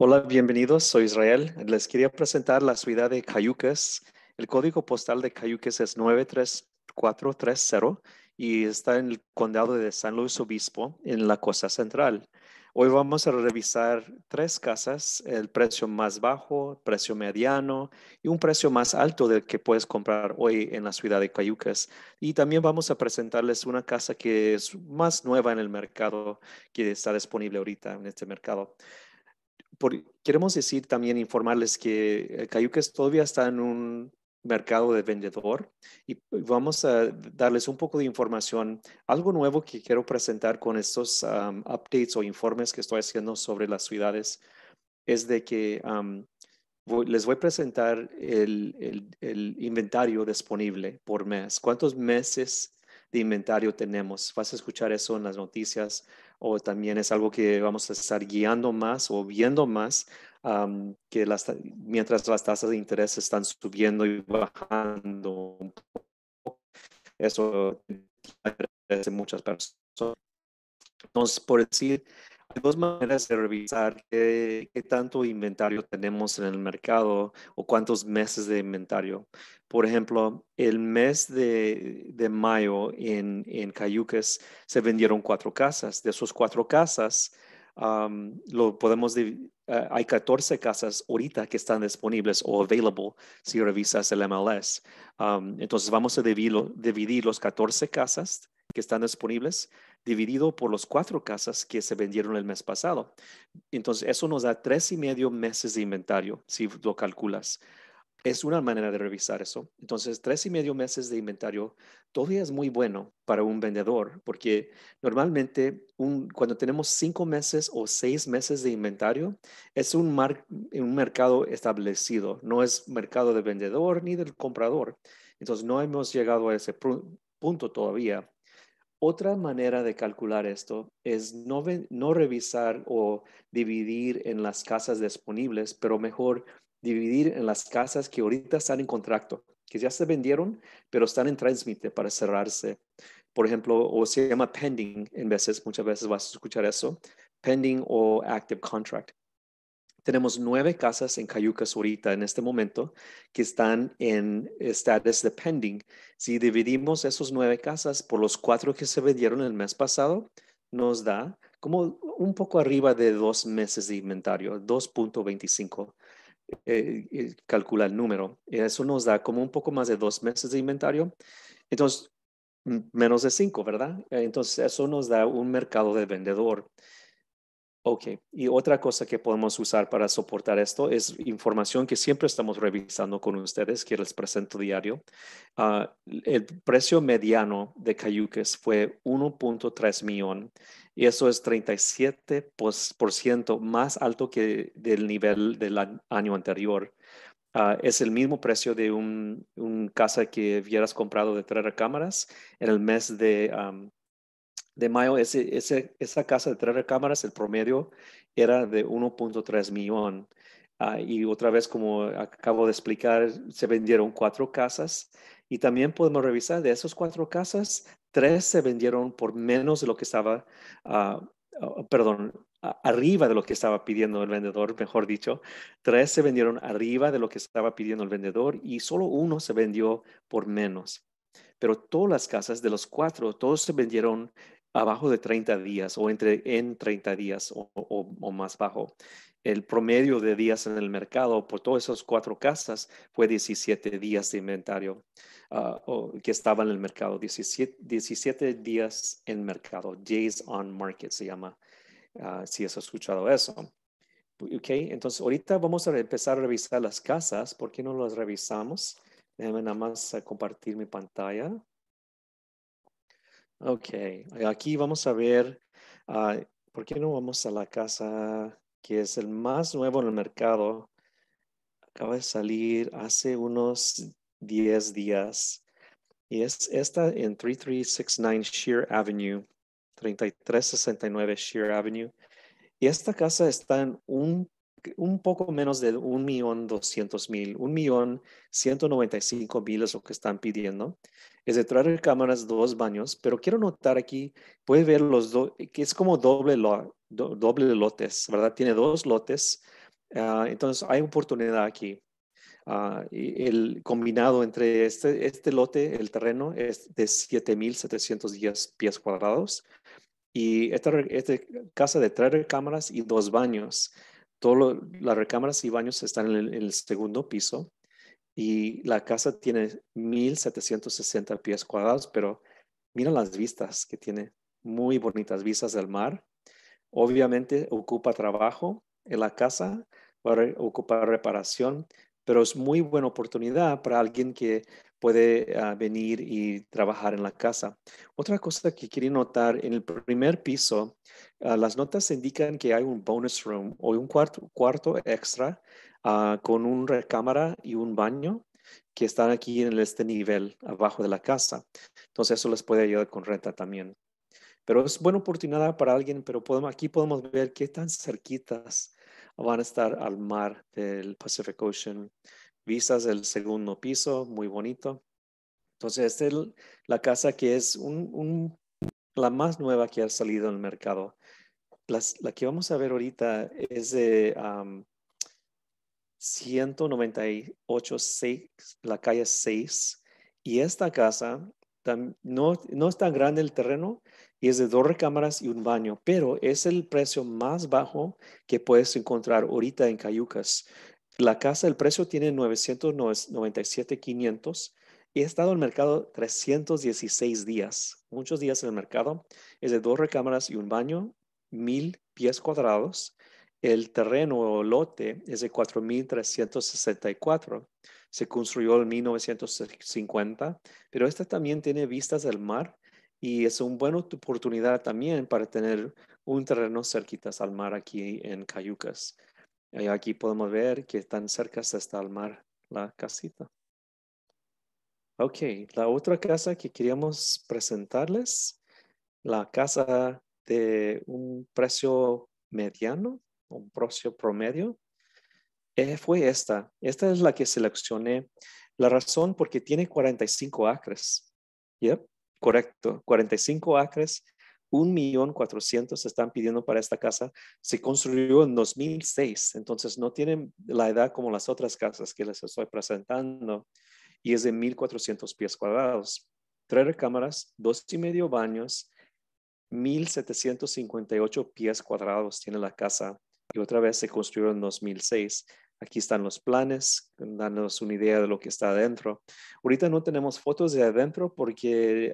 Hola, bienvenidos. Soy Israel. Les quería presentar la ciudad de Cayucas. El código postal de Cayucas es 93430 y está en el condado de San Luis Obispo, en la costa central. Hoy vamos a revisar tres casas, el precio más bajo, precio mediano y un precio más alto del que puedes comprar hoy en la ciudad de Cayucas. Y también vamos a presentarles una casa que es más nueva en el mercado, que está disponible ahorita en este mercado por, queremos decir también, informarles que eh, Cayucas todavía está en un mercado de vendedor y pues, vamos a darles un poco de información, algo nuevo que quiero presentar con estos updates o informes que estoy haciendo sobre las ciudades es de que les voy a presentar el, el, inventario disponible por mes. ¿Cuántos meses de inventario tenemos? Vas a escuchar eso en las noticias o también es algo que vamos a estar guiando más o viendo más que las, mientras las tasas de interés están subiendo y bajando un poco. Eso interesa eh, a muchas personas. Entonces, por decir, hay dos maneras de revisar qué, tanto inventario tenemos en el mercado o cuántos meses de inventario. Por ejemplo, el mes de, mayo en, en Cayuques se vendieron cuatro casas. De esos cuatro casas, lo podemos hay 14 casas ahorita que están disponibles o available si revisas el MLS. entonces vamos a dividir, dividir los 14 casas que están disponibles dividido por los cuatro casas que se vendieron el mes pasado. Entonces, eso nos da tres y medio meses de inventario, si lo calculas. Es una manera de revisar eso. Entonces, tres y medio meses de inventario todavía es muy bueno para un vendedor, porque normalmente cuando tenemos cinco meses o seis meses de inventario, es un, un mercado establecido, no es mercado de vendedor ni del comprador. Entonces, no hemos llegado a ese punto todavía otra manera de calcular esto es no, revisar o dividir en las casas disponibles, pero mejor dividir en las casas que ahorita están en contrato, que ya se vendieron, pero están en trámite para cerrarse. Por ejemplo, o se llama pending en veces, muchas veces vas a escuchar eso, pending o active contract. Tenemos nueve casas en Cayucas ahorita en este momento que están en status de pending. Si dividimos esos nueve casas por los cuatro que se vendieron el mes pasado, nos da como un poco arriba de dos meses de inventario, 2.25. Eh, calcula el número. Eso nos da como un poco más de dos meses de inventario. Entonces, menos de cinco, ¿verdad? Entonces, eso nos da un mercado de vendedor. Ok, y otra cosa que podemos usar para soportar esto es información que siempre estamos revisando con ustedes, que les presento diario. Ah, el precio mediano de Cayuques fue 1.3 millón y eso es 37% más alto que del nivel del año anterior. Ah, es el mismo precio de un, casa que hubieras comprado de tres cámaras en el mes de de mayo, ese, esa casa de tres recámaras, el promedio era de 1.3 millón. Ah, y otra vez, como acabo de explicar, se vendieron cuatro casas y también podemos revisar de esas cuatro casas, tres se vendieron por menos de lo que estaba, ah, ah, perdón, arriba de lo que estaba pidiendo el vendedor, mejor dicho. Tres se vendieron arriba de lo que estaba pidiendo el vendedor y solo uno se vendió por menos. Pero todas las casas de los cuatro, todos se vendieron abajo de 30 días o entre, en 30 días o, o, más bajo. El promedio de días en el mercado por todas esas cuatro casas fue 17 días de inventario ah, que estaba en el mercado, 17, 17, días en mercado, days on market se llama, ah, si has escuchado eso. Ok, entonces ahorita vamos a empezar a revisar las casas. ¿Por qué no las revisamos? Déjame nada más ah, compartir mi pantalla. Ok, eh, aquí vamos a ver, ah, ¿por qué no vamos a la casa que es el más nuevo en el mercado? Acaba de salir hace unos 10 días y es esta en 3369 Shear Avenue, 3369 Shear Avenue. Y esta casa está en un un poco menos de un millón doscientos mil, un millón ciento noventa y cinco mil es lo que están pidiendo. Es de tres cámaras, dos baños, pero quiero notar aquí, puede ver los dos, que es como doble, doble lotes, ¿verdad? Tiene dos lotes, ah, entonces hay oportunidad aquí. Ah, el combinado entre este, este, lote, el terreno, es de 7,710 pies cuadrados y esta, esta, casa de tres cámaras y dos baños Todas las recámaras y baños están en el, segundo piso y la casa tiene 1760 pies cuadrados, pero mira las vistas que tiene, muy bonitas vistas del mar. Obviamente ocupa trabajo en la casa, ocupa ocupar reparación, pero es muy buena oportunidad para alguien que puede ah, venir y trabajar en la casa. Otra cosa que quería notar, en el primer piso, ah, las notas indican que hay un bonus room o un cuarto, cuarto extra ah, con una recámara y un baño que están aquí en este nivel abajo de la casa. Entonces eso les puede ayudar con renta también. Pero es buena oportunidad para alguien, pero podemos, aquí podemos ver qué tan cerquitas van a estar al mar del Pacific Ocean vistas del segundo piso, muy bonito. Entonces, esta es la casa que es la más nueva que ha salido en el mercado. la que vamos a ver ahorita es de um, 198 la calle 6. Y esta casa no, no es tan grande el terreno y es de dos recámaras y un baño, pero es el precio más bajo que puedes encontrar ahorita en Cayucas. La casa, el precio tiene 997,500 y ha estado en el mercado 316 días, muchos días en el mercado. Es de dos recámaras y un baño, mil pies cuadrados. El terreno o lote es de 4.364. Se construyó en 1950, pero esta también tiene vistas del mar y es una buena oportunidad también para tener un terreno cerquitas al mar aquí en Cayucas. Eh, aquí podemos ver que tan cerca está el mar, la casita. Ok, la otra casa que queríamos presentarles, la casa de un precio mediano, un precio promedio, eh, fue esta. Esta es la que seleccioné. La razón porque tiene 45 acres. Yep, correcto. 45 acres un millón cuatrocientos están pidiendo para esta casa. Se construyó en 2006, entonces no tienen la edad como las otras casas que les estoy presentando y es de 1400 pies cuadrados. Tres recámaras, dos y medio baños, 1758 pies cuadrados tiene la casa y otra vez se construyó en 2006. Aquí están los planes, Danos una idea de lo que está adentro. Ahorita no tenemos fotos de adentro porque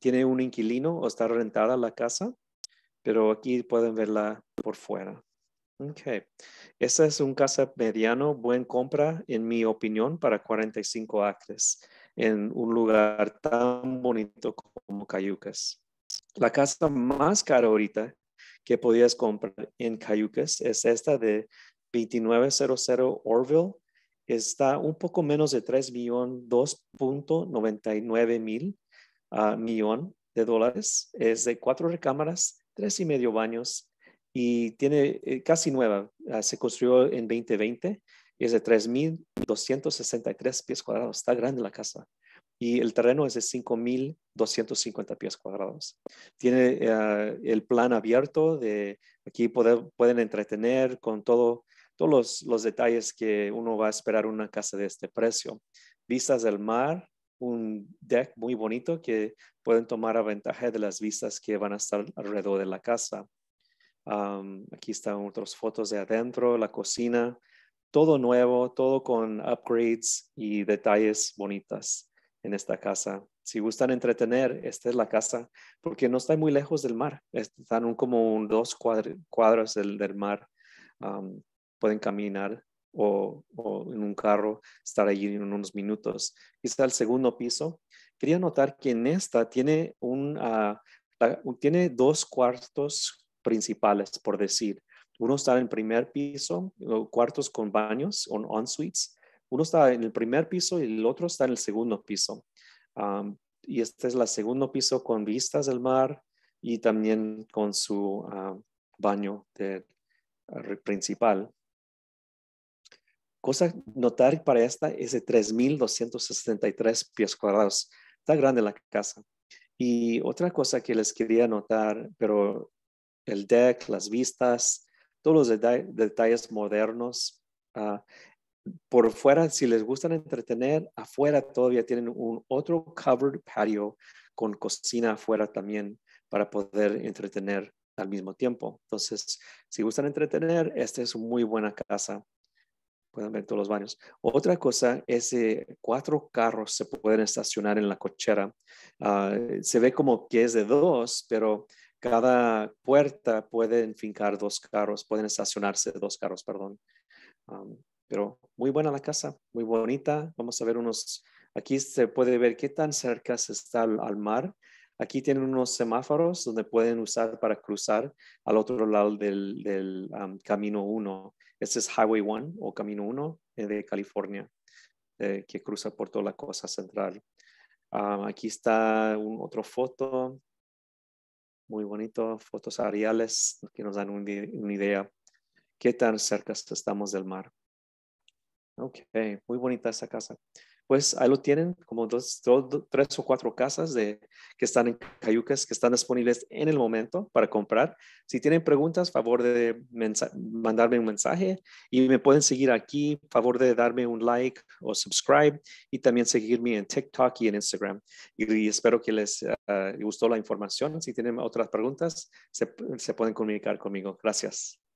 tiene un inquilino o está rentada la casa, pero aquí pueden verla por fuera. Ok, esta es un casa mediano, buen compra en mi opinión para 45 acres en un lugar tan bonito como Cayucas. La casa más cara ahorita que podías comprar en Cayucas es esta de 2900 Orville. Está un poco menos de 3 mil millón de dólares. Es de cuatro recámaras, tres y medio baños y tiene eh, casi nueva. Ah, se construyó en 2020. Es de 3.263 pies cuadrados. Está grande la casa. Y el terreno es de 5.250 pies cuadrados. Tiene ah, el plan abierto de aquí poder, pueden entretener con todo, todos los, los detalles que uno va a esperar una casa de este precio. Vistas del mar, un deck muy bonito que pueden tomar a ventaja de las vistas que van a estar alrededor de la casa. aquí están otras fotos de adentro, la cocina, todo nuevo, todo con upgrades y detalles bonitas en esta casa. Si gustan entretener, esta es la casa, porque no está muy lejos del mar. Están como un, dos cuadras del, del mar. pueden caminar o, en un carro, estar allí en unos minutos. Quizá el segundo piso. Quería notar que en esta tiene, un, ah, tiene dos cuartos principales, por decir. Uno está en el primer piso, cuartos con baños, o en suites. Uno está en el primer piso y el otro está en el segundo piso. y este es el segundo piso con vistas del mar y también con su ah, baño ah, principal. Cosa notar para esta es de 3.263 pies cuadrados. Está grande la casa. Y otra cosa que les quería notar, pero el deck, las vistas, todos los detalles modernos. Ah, por fuera, si les gustan entretener, afuera todavía tienen un otro covered patio con cocina afuera también para poder entretener al mismo tiempo. Entonces, si gustan entretener, esta es una muy buena casa pueden ver todos los baños. Otra cosa es que eh, cuatro carros se pueden estacionar en la cochera. Ah, se ve como que es de dos, pero cada puerta pueden fincar dos carros, pueden estacionarse dos carros, perdón. pero muy buena la casa, muy bonita. Vamos a ver unos, aquí se puede ver qué tan cerca se está al, mar. Aquí tienen unos semáforos donde pueden usar para cruzar al otro lado del, camino 1. Este es Highway 1 o Camino 1 eh, de California, eh, que cruza por toda la costa central. Ah, aquí está otra foto, muy bonito, fotos aéreas que nos dan una idea qué tan cerca estamos del mar. Ok, muy bonita esa casa pues ahí lo tienen, como tres o cuatro casas que están en Cayucas, que están disponibles en el momento para comprar. Si tienen preguntas, favor de mandarme un mensaje y me pueden seguir aquí, favor de darme un like o subscribe y también seguirme en TikTok y en Instagram. Y, espero que les ah, gustó la información. Si tienen otras preguntas, se pueden comunicar conmigo. Gracias.